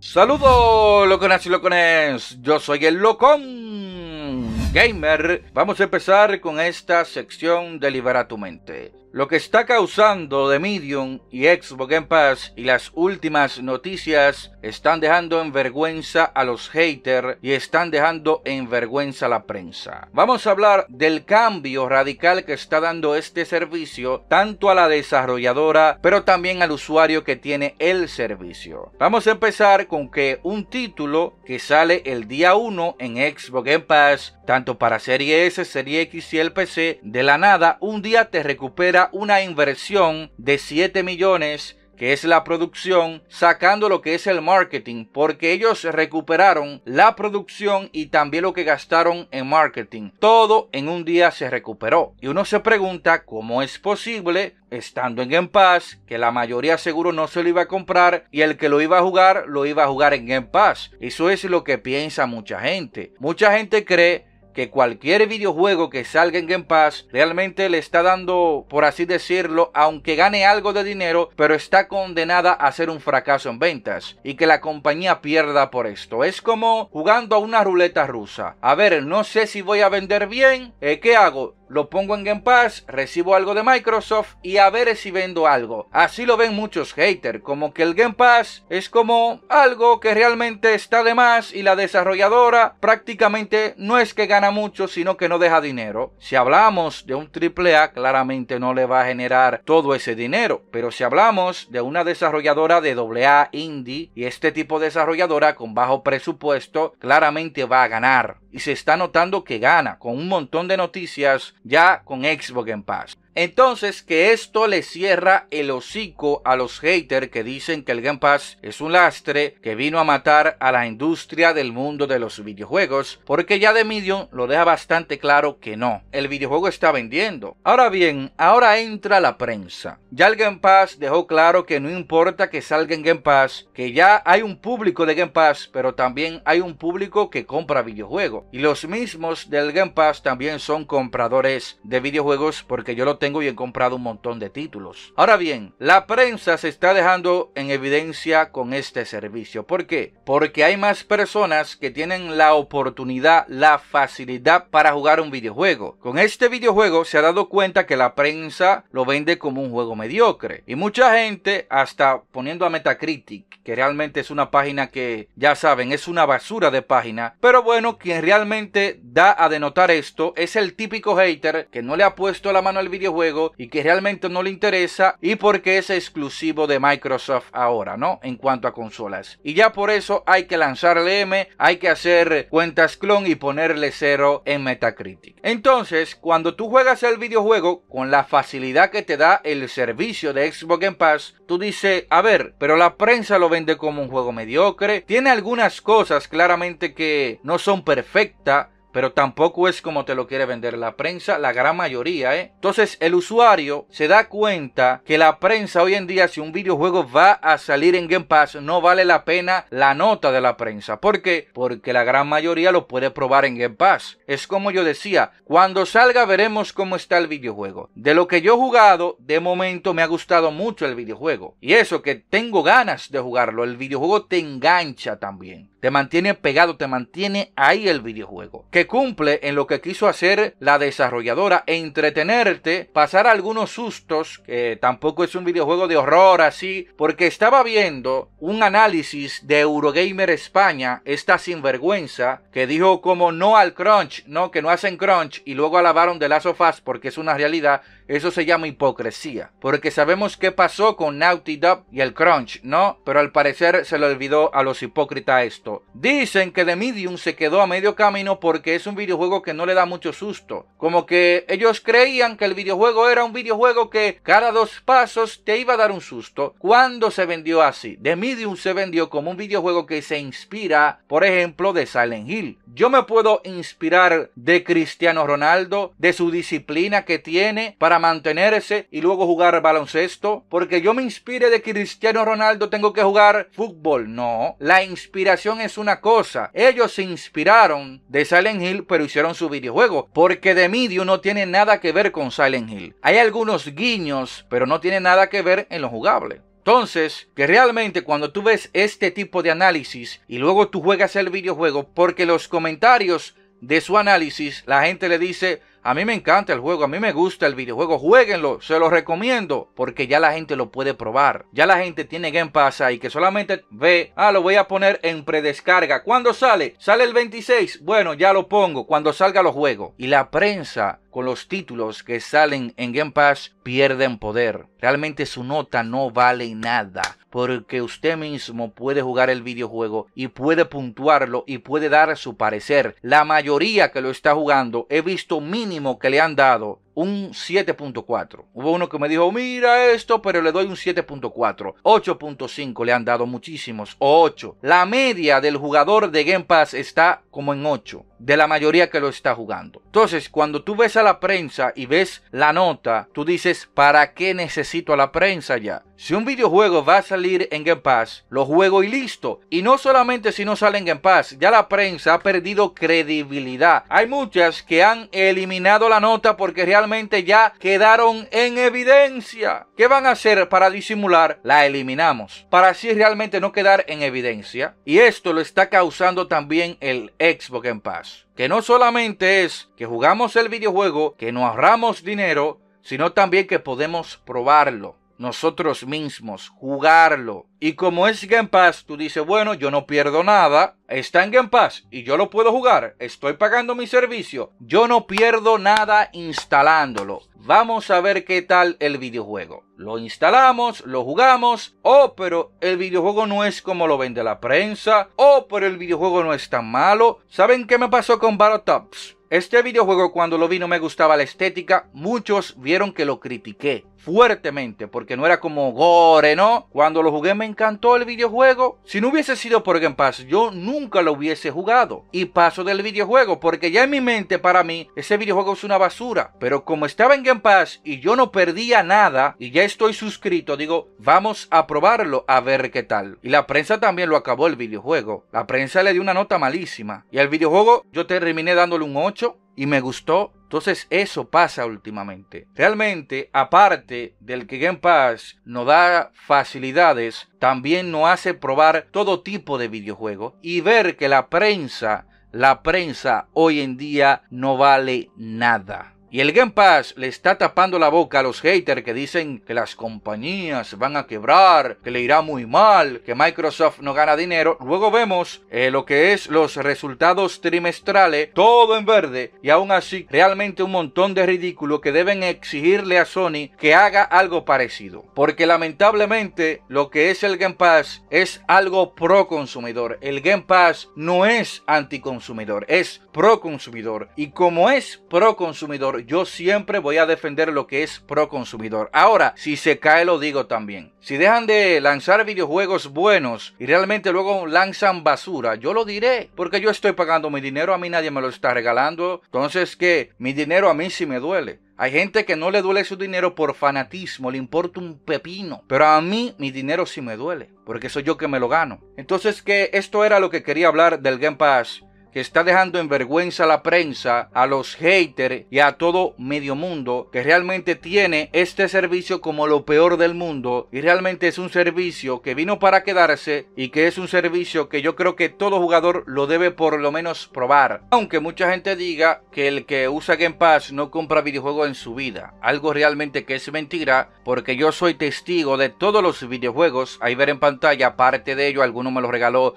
Saludos, loconas y locones. Yo soy el locón gamer. Vamos a empezar con esta sección de Libera tu mente. Lo que está causando The Medium y Xbox Game Pass y las últimas noticias están dejando en vergüenza a los haters y están dejando en vergüenza a la prensa. Vamos a hablar del cambio radical que está dando este servicio tanto a la desarrolladora pero también al usuario que tiene el servicio. Vamos a empezar con que un título que sale el día 1 en Xbox Game Pass tanto para Serie S, Serie X y el PC de la nada un día te recupera una inversión de 7 millones que es la producción, sacando lo que es el marketing, porque ellos recuperaron la producción y también lo que gastaron en marketing. Todo en un día se recuperó. Y uno se pregunta cómo es posible, estando en Game Pass, que la mayoría seguro no se lo iba a comprar y el que lo iba a jugar, lo iba a jugar en Game Pass. Eso es lo que piensa mucha gente. Mucha gente cree que cualquier videojuego que salga en Game Pass realmente le está dando, por así decirlo, aunque gane algo de dinero, pero está condenada a ser un fracaso en ventas y que la compañía pierda por esto. Es como jugando a una ruleta rusa. A ver, no sé si voy a vender bien, eh, ¿qué hago? lo pongo en Game Pass, recibo algo de Microsoft y a ver si vendo algo. Así lo ven muchos haters, como que el Game Pass es como algo que realmente está de más y la desarrolladora prácticamente no es que gana mucho, sino que no deja dinero. Si hablamos de un AAA, claramente no le va a generar todo ese dinero, pero si hablamos de una desarrolladora de AA indie y este tipo de desarrolladora con bajo presupuesto, claramente va a ganar y se está notando que gana con un montón de noticias ya con Xbox en paz. Entonces que esto le cierra el hocico a los haters que dicen que el Game Pass es un lastre que vino a matar a la industria del mundo de los videojuegos, porque ya de Medium lo deja bastante claro que no, el videojuego está vendiendo. Ahora bien, ahora entra la prensa. Ya el Game Pass dejó claro que no importa que salga en Game Pass, que ya hay un público de Game Pass, pero también hay un público que compra videojuegos. Y los mismos del Game Pass también son compradores de videojuegos porque yo lo tengo y he comprado un montón de títulos. Ahora bien, la prensa se está dejando en evidencia con este servicio. ¿Por qué? Porque hay más personas que tienen la oportunidad, la facilidad para jugar un videojuego. Con este videojuego se ha dado cuenta que la prensa lo vende como un juego mediocre. Y mucha gente, hasta poniendo a Metacritic, que realmente es una página que, ya saben, es una basura de página. Pero bueno, quien realmente da a denotar esto es el típico hater que no le ha puesto la mano al video juego y que realmente no le interesa y porque es exclusivo de Microsoft ahora, ¿no? En cuanto a consolas. Y ya por eso hay que lanzarle M, hay que hacer cuentas clon y ponerle cero en Metacritic. Entonces, cuando tú juegas el videojuego con la facilidad que te da el servicio de Xbox Game Pass, tú dices, a ver, pero la prensa lo vende como un juego mediocre, tiene algunas cosas claramente que no son perfectas, pero tampoco es como te lo quiere vender la prensa, la gran mayoría, ¿eh? Entonces el usuario se da cuenta que la prensa hoy en día, si un videojuego va a salir en Game Pass, no vale la pena la nota de la prensa. ¿Por qué? Porque la gran mayoría lo puede probar en Game Pass. Es como yo decía, cuando salga veremos cómo está el videojuego. De lo que yo he jugado, de momento me ha gustado mucho el videojuego. Y eso que tengo ganas de jugarlo, el videojuego te engancha también. Te mantiene pegado, te mantiene ahí el videojuego. Que cumple en lo que quiso hacer la desarrolladora, entretenerte, pasar algunos sustos, que tampoco es un videojuego de horror así, porque estaba viendo un análisis de Eurogamer España, esta sinvergüenza, que dijo como no al crunch, no, que no hacen crunch, y luego alabaron de la of porque es una realidad eso se llama hipocresía, porque sabemos qué pasó con Naughty Dog y el Crunch, ¿no? Pero al parecer se le olvidó a los hipócritas esto. Dicen que The Medium se quedó a medio camino porque es un videojuego que no le da mucho susto. Como que ellos creían que el videojuego era un videojuego que cada dos pasos te iba a dar un susto. ¿Cuándo se vendió así? The Medium se vendió como un videojuego que se inspira, por ejemplo, de Silent Hill. Yo me puedo inspirar de Cristiano Ronaldo, de su disciplina que tiene para mantenerse y luego jugar baloncesto? Porque yo me inspire de Cristiano Ronaldo tengo que jugar fútbol. No, la inspiración es una cosa. Ellos se inspiraron de Silent Hill pero hicieron su videojuego. Porque de Medio no tiene nada que ver con Silent Hill. Hay algunos guiños pero no tiene nada que ver en lo jugable. Entonces, que realmente cuando tú ves este tipo de análisis y luego tú juegas el videojuego, porque los comentarios de su análisis, la gente le dice, a mí me encanta el juego, a mí me gusta el videojuego, jueguenlo, se lo recomiendo, porque ya la gente lo puede probar. Ya la gente tiene Game Pass ahí, que solamente ve, ah, lo voy a poner en predescarga. ¿Cuándo sale? Sale el 26. Bueno, ya lo pongo, cuando salga lo juego. Y la prensa los títulos que salen en Game Pass pierden poder. Realmente su nota no vale nada porque usted mismo puede jugar el videojuego y puede puntuarlo y puede dar su parecer. La mayoría que lo está jugando he visto mínimo que le han dado un 7.4. Hubo uno que me dijo, mira esto, pero le doy un 7.4. 8.5 le han dado muchísimos, o 8. La media del jugador de Game Pass está como en 8 de la mayoría que lo está jugando. Entonces, cuando tú ves a la prensa y ves la nota, tú dices, ¿para qué necesito a la prensa ya? Si un videojuego va a salir en Game Pass, lo juego y listo. Y no solamente si no sale en Game Pass, ya la prensa ha perdido credibilidad. Hay muchas que han eliminado la nota porque realmente ya quedaron en evidencia. ¿Qué van a hacer para disimular? La eliminamos. Para así realmente no quedar en evidencia. Y esto lo está causando también el Xbox Game Pass. Que no solamente es que jugamos el videojuego, que no ahorramos dinero, sino también que podemos probarlo nosotros mismos, jugarlo. Y como es Game Pass, tú dices, bueno, yo no pierdo nada, está en Game Pass y yo lo puedo jugar, estoy pagando mi servicio, yo no pierdo nada instalándolo. Vamos a ver qué tal el videojuego. Lo instalamos, lo jugamos, oh, pero el videojuego no es como lo vende la prensa, oh, pero el videojuego no es tan malo. ¿Saben qué me pasó con Battletops? Este videojuego cuando lo vi no me gustaba la estética, muchos vieron que lo critiqué fuertemente, porque no era como gore, ¿no? Cuando lo jugué me encantó el videojuego. Si no hubiese sido por Game Pass, yo nunca lo hubiese jugado. Y paso del videojuego, porque ya en mi mente, para mí, ese videojuego es una basura. Pero como estaba en Game Pass y yo no perdía nada, y ya estoy suscrito, digo, vamos a probarlo a ver qué tal. Y la prensa también lo acabó el videojuego. La prensa le dio una nota malísima. Y al videojuego yo terminé dándole un 8 y me gustó. Entonces eso pasa últimamente. Realmente, aparte del que Game Pass nos da facilidades, también nos hace probar todo tipo de videojuegos y ver que la prensa, la prensa hoy en día no vale nada. Y el Game Pass le está tapando la boca a los haters que dicen que las compañías van a quebrar, que le irá muy mal, que Microsoft no gana dinero. Luego vemos eh, lo que es los resultados trimestrales, todo en verde y aún así realmente un montón de ridículo que deben exigirle a Sony que haga algo parecido. Porque lamentablemente lo que es el Game Pass es algo pro consumidor. El Game Pass no es anticonsumidor, es pro consumidor. Y como es pro consumidor, yo siempre voy a defender lo que es pro consumidor. Ahora, si se cae, lo digo también. Si dejan de lanzar videojuegos buenos y realmente luego lanzan basura, yo lo diré. Porque yo estoy pagando mi dinero, a mí nadie me lo está regalando. Entonces, que mi dinero a mí sí me duele. Hay gente que no le duele su dinero por fanatismo, le importa un pepino. Pero a mí mi dinero sí me duele, porque soy yo que me lo gano. Entonces que esto era lo que quería hablar del Game Pass que está dejando en vergüenza a la prensa, a los haters y a todo medio mundo que realmente tiene este servicio como lo peor del mundo y realmente es un servicio que vino para quedarse y que es un servicio que yo creo que todo jugador lo debe por lo menos probar. Aunque mucha gente diga que el que usa Game Pass no compra videojuegos en su vida, algo realmente que es mentira porque yo soy testigo de todos los videojuegos, ahí ver en pantalla parte de ello, alguno me lo regaló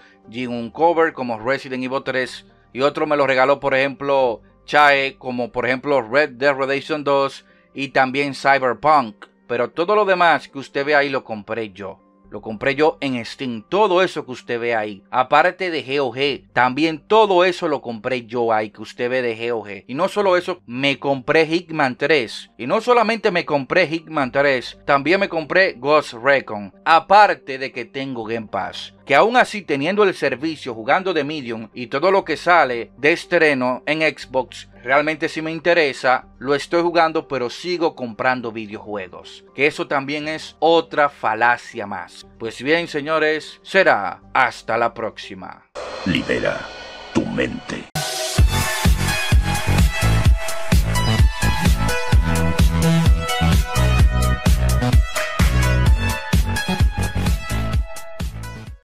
un Cover como Resident Evil 3 y otro me lo regaló por ejemplo Chae como por ejemplo Red Dead Redemption 2 y también Cyberpunk. Pero todo lo demás que usted ve ahí lo compré yo. Lo compré yo en Steam. Todo eso que usted ve ahí. Aparte de GOG. También todo eso lo compré yo ahí que usted ve de GOG. Y no solo eso, me compré Hitman 3. Y no solamente me compré Hitman 3, también me compré Ghost Recon. Aparte de que tengo Game Pass que aún así teniendo el servicio, jugando de medium y todo lo que sale de estreno en Xbox, realmente si me interesa, lo estoy jugando pero sigo comprando videojuegos. Que eso también es otra falacia más. Pues bien, señores, será hasta la próxima. Libera tu mente.